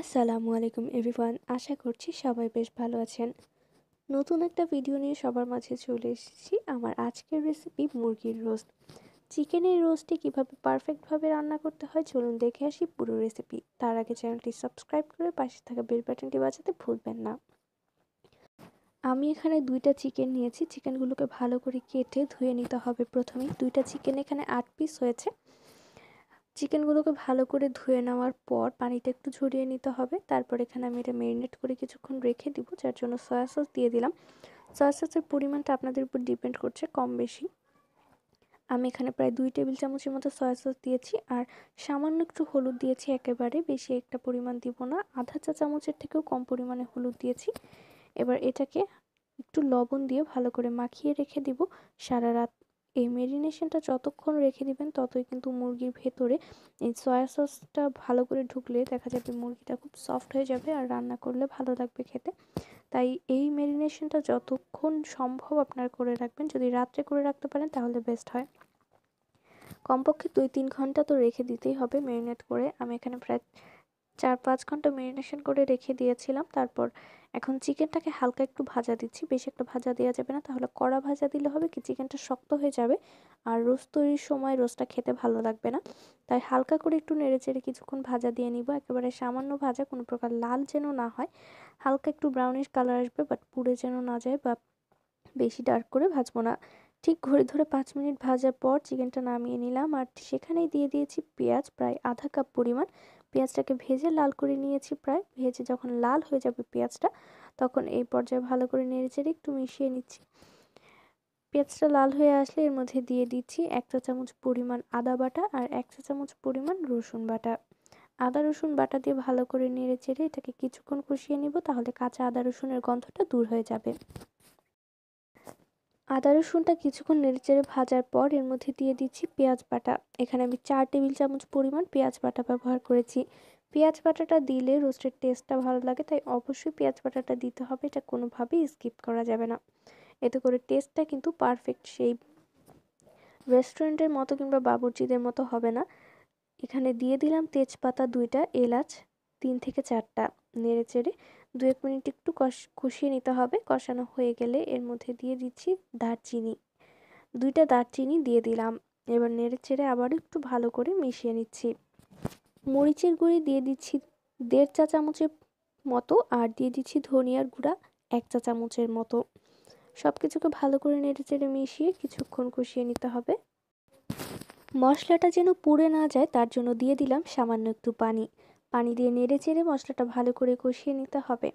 আসসালামু আলাইকুম এভরিওয়ান আশা করছি সবাই বেশ ভালো আছেন নতুন একটা ভিডিও নিয়ে সবার মাঝে চলে এসেছি আমার আজকের রেসিপি মুরগির রোস্ট চিকেনের রোস্টটি কীভাবে পারফেক্টভাবে রান্না করতে হয় চলুন দেখে আসি পুরো রেসিপি তার আগে চ্যানেলটি সাবস্ক্রাইব করে পাশে থাকা বেল বাটনটি বাজাতে ভুলবেন না আমি এখানে দুইটা চিকেন নিয়েছি চিকেনগুলোকে ভালো করে কেটে ধুয়ে নিতে হবে প্রথমেই দুইটা চিকেন এখানে আট পিস হয়েছে চিকেনগুলোকে ভালো করে ধুয়ে নেওয়ার পর পানিটা একটু ঝরিয়ে নিতে হবে তারপর এখানে আমি এটা ম্যারিনেট করে কিছুক্ষণ রেখে দিব যার জন্য সয়া সস দিয়ে দিলাম সয়া সসের পরিমাণটা আপনাদের উপর ডিপেন্ড করছে কম বেশি আমি এখানে প্রায় দুই টেবিল চামচের মতো সয়া সস দিয়েছি আর সামান্য একটু হলুদ দিয়েছি একেবারে বেশি একটা পরিমাণ দিব না আধা চা চামচের থেকেও কম পরিমাণে হলুদ দিয়েছি এবার এটাকে একটু লবণ দিয়ে ভালো করে মাখিয়ে রেখে দিব সারা রাত এই মেরিনেশনটা যতক্ষণ রেখে দিবেন ততই কিন্তু মুরগির ভেতরে এই সয়া সসটা ভালো করে ঢুকলে দেখা যাবে মুরগিটা খুব সফট হয়ে যাবে আর রান্না করলে ভালো লাগবে খেতে তাই এই মেরিনেশনটা যতক্ষণ সম্ভব আপনার করে রাখবেন যদি রাত্রে করে রাখতে পারেন তাহলে বেস্ট হয় কমপক্ষে দুই তিন ঘন্টা তো রেখে দিতেই হবে মেরিনেট করে আমি এখানে প্রায় চার পাঁচ ঘন্টা ম্যারিনেশন করে রেখে দিয়েছিলাম তারপর এখন চিকেনটাকে হালকা একটু ভাজা দিচ্ছি বেশি একটা ভাজা দেওয়া যাবে না তাহলে কড়া ভাজা দিলে হবে কি চিকেনটা শক্ত হয়ে যাবে আর রোজ তৈরির সময় রোজটা খেতে ভালো লাগবে না তাই হালকা করে একটু নেড়ে চেড়ে কিছুক্ষণ ভাজা দিয়ে নিব একেবারে সামান্য ভাজা কোনো প্রকার লাল যেন না হয় হালকা একটু ব্রাউনিশ কালার আসবে বাট পুড়ে যেন না যায় বা বেশি ডার্ক করে ভাজবো না ঠিক ঘড়ি ধরে পাঁচ মিনিট ভাজার পর চিকেনটা নামিয়ে নিলাম আর সেখানেই দিয়ে দিয়েছি পেঁয়াজ প্রায় আধা কাপ পরিমাণ পেঁয়াজটাকে ভেজে লাল করে নিয়েছি প্রায় ভেজে যখন লাল হয়ে যাবে পেঁয়াজটা তখন এই পর্যায়ে ভালো করে নেড়েচেড়ে একটু মিশিয়ে নিচ্ছি পেঁয়াজটা লাল হয়ে আসলে এর মধ্যে দিয়ে দিচ্ছি এক চা চামচ পরিমাণ আদা বাটা আর এক চা চামচ পরিমাণ রসুন বাটা আদা রসুন বাটা দিয়ে ভালো করে নেড়ে চেড়ে এটাকে কিছুক্ষণ কষিয়ে নিব তাহলে কাঁচা আদা রসুনের গন্ধটা দূর হয়ে যাবে আদা রসুনটা কিছুক্ষণ নেড়েচেড়ে ভাজার পর এর মধ্যে দিয়ে দিচ্ছি পেঁয়াজ বাটা এখানে আমি চার টেবিল চামচ পরিমাণ পেঁয়াজ বাটা ব্যবহার করেছি পেঁয়াজ বাটাটা দিলে রোস্টের টেস্টটা ভালো লাগে তাই অবশ্যই পেঁয়াজ বাটাটা দিতে হবে এটা কোনোভাবেই স্কিপ করা যাবে না এতে করে টেস্টটা কিন্তু পারফেক্ট সেই রেস্টুরেন্টের মতো কিংবা বাবুর্চিদের মতো হবে না এখানে দিয়ে দিলাম তেজপাতা দুইটা এলাচ তিন থেকে চারটা নেড়েচেড়ে দু এক মিনিট একটু কষ কষিয়ে নিতে হবে কষানো হয়ে গেলে এর মধ্যে দিয়ে দিচ্ছি দারচিনি দুইটা দারচিনি দিয়ে দিলাম এবার নেড়ে চেড়ে আবার একটু ভালো করে মিশিয়ে নিচ্ছি মরিচের গুঁড়ি দিয়ে দিচ্ছি দেড় চা চামচের মতো আর দিয়ে দিচ্ছি ধনিয়ার গুঁড়া এক চা চামচের মতো সব কিছুকে ভালো করে নেড়ে চেড়ে মিশিয়ে কিছুক্ষণ কষিয়ে নিতে হবে মশলাটা যেন পুড়ে না যায় তার জন্য দিয়ে দিলাম সামান্য একটু পানি পানি দিয়ে নেড়ে চেড়ে মশলাটা ভালো করে কষিয়ে নিতে হবে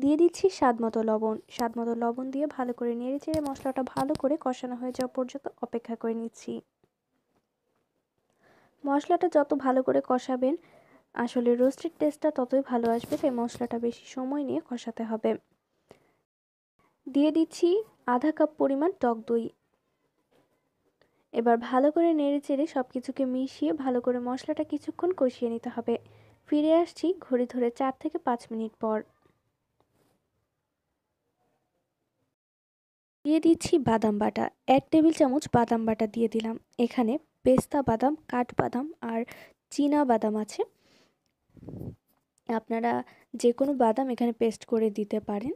দিয়ে দিচ্ছি স্বাদ মতো লবণ স্বাদ মতো লবণ দিয়ে ভালো করে নেড়ে চেড়ে মশলাটা ভালো করে কষানো হয়ে যাওয়া পর্যন্ত অপেক্ষা করে নিচ্ছি মশলাটা যত ভালো করে কষাবেন আসলে রোস্টেড টেস্টটা ততই ভালো আসবে তাই মশলাটা বেশি সময় নিয়ে কষাতে হবে দিয়ে দিচ্ছি আধা কাপ পরিমাণ টক দই এবার ভালো করে নেড়ে চেড়ে সব কিছুকে মিশিয়ে ভালো করে মশলাটা কিছুক্ষণ কষিয়ে নিতে হবে ফিরে আসছি ঘড়ি ধরে চার থেকে পাঁচ মিনিট পর দিয়ে দিচ্ছি বাদাম বাটা এক টেবিল চামচ বাদাম বাটা দিয়ে দিলাম এখানে পেস্তা বাদাম কাঠ বাদাম আর চীনা বাদাম আছে আপনারা যে কোনো বাদাম এখানে পেস্ট করে দিতে পারেন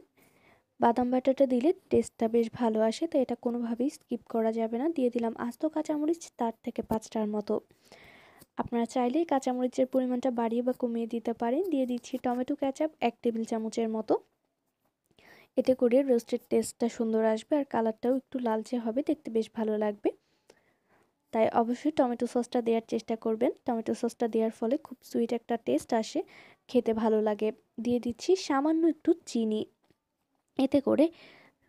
বাদাম বাটাটা দিলে টেস্টটা বেশ ভালো আসে তো এটা কোনোভাবেই স্কিপ করা যাবে না দিয়ে দিলাম আস্ত কাঁচামরিচ তার থেকে পাঁচটার মতো আপনারা চাইলেই কাঁচামরিচের পরিমাণটা বাড়িয়ে বা কমিয়ে দিতে পারেন দিয়ে দিচ্ছি টমেটো ক্যাচাপ এক টেবিল চামচের মতো এতে করে রোস্টেড টেস্টটা সুন্দর আসবে আর কালারটাও একটু লালচে হবে দেখতে বেশ ভালো লাগবে তাই অবশ্যই টমেটো সসটা দেওয়ার চেষ্টা করবেন টমেটো সসটা দেওয়ার ফলে খুব সুইট একটা টেস্ট আসে খেতে ভালো লাগে দিয়ে দিচ্ছি সামান্য একটু চিনি এতে করে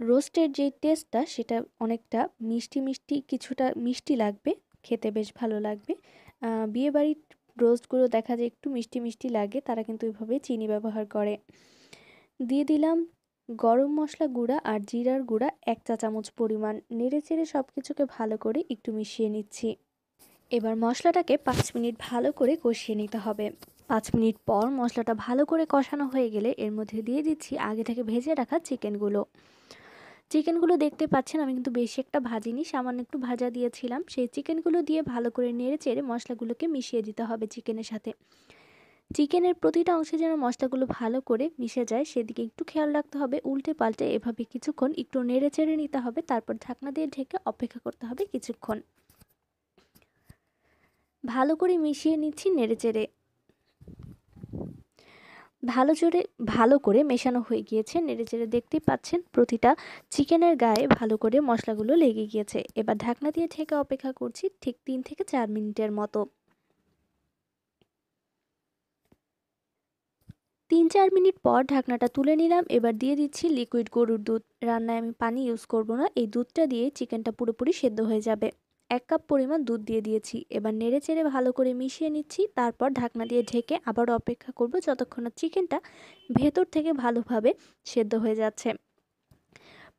রোস্টের যে টেস্টটা সেটা অনেকটা মিষ্টি মিষ্টি কিছুটা মিষ্টি লাগবে খেতে বেশ ভালো লাগবে বিয়েবাড়ির রোস্টগুলো দেখা যায় একটু মিষ্টি মিষ্টি লাগে তারা কিন্তু এভাবে চিনি ব্যবহার করে দিয়ে দিলাম গরম মশলা গুঁড়া আর জিরার গুঁড়া এক চা চামচ পরিমাণ নেড়ে চেড়ে সব কিছুকে ভালো করে একটু মিশিয়ে নিচ্ছি এবার মশলাটাকে পাঁচ মিনিট ভালো করে কষিয়ে নিতে হবে পাঁচ মিনিট পর মশলাটা ভালো করে কষানো হয়ে গেলে এর মধ্যে দিয়ে দিচ্ছি আগে থেকে ভেজে রাখা চিকেনগুলো চিকেনগুলো দেখতে পাচ্ছেন আমি কিন্তু বেশি একটা ভাজিনি সামান্য একটু ভাজা দিয়েছিলাম সেই চিকেনগুলো দিয়ে ভালো করে নেড়ে চেড়ে মশলাগুলোকে মিশিয়ে দিতে হবে চিকেনের সাথে চিকেনের প্রতিটা অংশে যেন মশলাগুলো ভালো করে মিশে যায় সেদিকে একটু খেয়াল রাখতে হবে উল্টে পাল্টে এভাবে কিছুক্ষণ একটু নেড়ে চেড়ে নিতে হবে তারপর ঢাকনা দিয়ে ঢেকে অপেক্ষা করতে হবে কিছুক্ষণ ভালো করে মিশিয়ে নিচ্ছি নেড়ে চেড়ে ভালো জোরে ভালো করে মেশানো হয়ে গিয়েছে নেড়েচেড়ে দেখতেই পাচ্ছেন প্রতিটা চিকেনের গায়ে ভালো করে মশলাগুলো লেগে গিয়েছে এবার ঢাকনা দিয়ে ঢেকে অপেক্ষা করছি ঠিক তিন থেকে চার মিনিটের মতো তিন চার মিনিট পর ঢাকনাটা তুলে নিলাম এবার দিয়ে দিচ্ছি লিকুইড গরুর দুধ রান্নায় আমি পানি ইউজ করব না এই দুধটা দিয়ে চিকেনটা পুরোপুরি সেদ্ধ হয়ে যাবে এক কাপ পরিমাণ দুধ দিয়ে দিয়েছি এবার নেড়ে চেড়ে ভালো করে মিশিয়ে নিচ্ছি তারপর ঢাকনা দিয়ে ঢেকে আবার অপেক্ষা করব যতক্ষণ চিকেনটা ভেতর থেকে ভালোভাবে সেদ্ধ হয়ে যাচ্ছে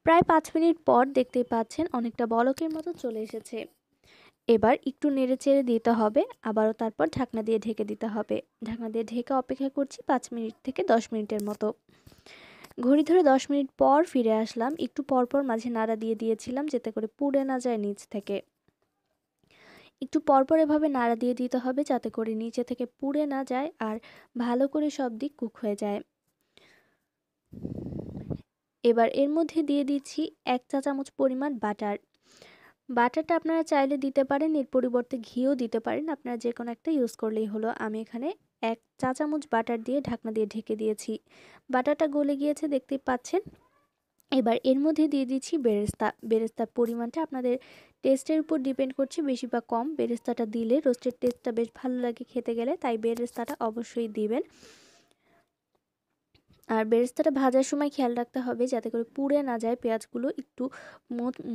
প্রায় পাঁচ মিনিট পর দেখতেই পাচ্ছেন অনেকটা বলকের মতো চলে এসেছে এবার একটু নেড়ে চেড়ে দিতে হবে আবারও তারপর ঢাকনা দিয়ে ঢেকে দিতে হবে ঢাকনা দিয়ে ঢেকে অপেক্ষা করছি পাঁচ মিনিট থেকে দশ মিনিটের মতো ঘড়ি ধরে দশ মিনিট পর ফিরে আসলাম একটু পরপর মাঝে নাড়া দিয়ে দিয়েছিলাম যেতে করে পুড়ে না যায় নিচ থেকে একটু পরপর এভাবে নাড়া দিয়ে দিতে হবে যাতে করে নিচে থেকে পুড়ে না যায় আর ভালো করে সব দিক কুক হয়ে যায় এবার এর মধ্যে দিয়ে দিচ্ছি এক চা চামচ পরিমাণ বাটার বাটারটা আপনারা চাইলে দিতে পারেন এর পরিবর্তে ঘিও দিতে পারেন আপনারা যে কোনো একটা ইউজ করলেই হলো আমি এখানে এক চা চামচ বাটার দিয়ে ঢাকনা দিয়ে ঢেকে দিয়েছি বাটারটা গলে গিয়েছে দেখতেই পাচ্ছেন এবার এর মধ্যে দিয়ে দিচ্ছি বেরেস্তা বেরেস্তার পরিমাণটা আপনাদের টেস্টের উপর ডিপেন্ড করছে বেশি বা কম বেরেস্তাটা দিলে রোস্টের টেস্টটা বেশ ভালো লাগে খেতে গেলে তাই বেরেস্তাটা অবশ্যই দিবেন আর বেরেস্তাটা ভাজার সময় খেয়াল রাখতে হবে যাতে করে পুড়ে না যায় পেঁয়াজগুলো একটু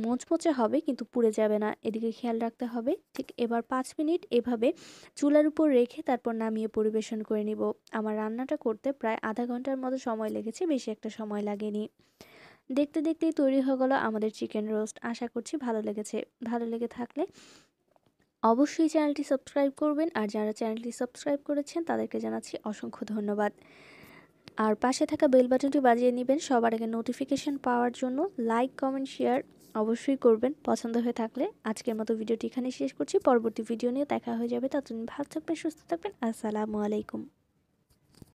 মোচমোচে হবে কিন্তু পুড়ে যাবে না এদিকে খেয়াল রাখতে হবে ঠিক এবার পাঁচ মিনিট এভাবে চুলার উপর রেখে তারপর নামিয়ে পরিবেশন করে নিব আমার রান্নাটা করতে প্রায় আধা ঘন্টার মতো সময় লেগেছে বেশি একটা সময় লাগেনি দেখতে দেখতেই তৈরি হয়ে গেল আমাদের চিকেন রোস্ট আশা করছি ভালো লেগেছে ভালো লেগে থাকলে অবশ্যই চ্যানেলটি সাবস্ক্রাইব করবেন আর যারা চ্যানেলটি সাবস্ক্রাইব করেছেন তাদেরকে জানাচ্ছি অসংখ্য ধন্যবাদ আর পাশে থাকা বেল বাটনটি বাজিয়ে নেবেন সবার আগে নোটিফিকেশান পাওয়ার জন্য লাইক কমেন্ট শেয়ার অবশ্যই করবেন পছন্দ হয়ে থাকলে আজকের মতো ভিডিওটি এখানে শেষ করছি পরবর্তী ভিডিও নিয়ে দেখা হয়ে যাবে ততদিন ভালো থাকবেন সুস্থ থাকবেন আসসালামু আলাইকুম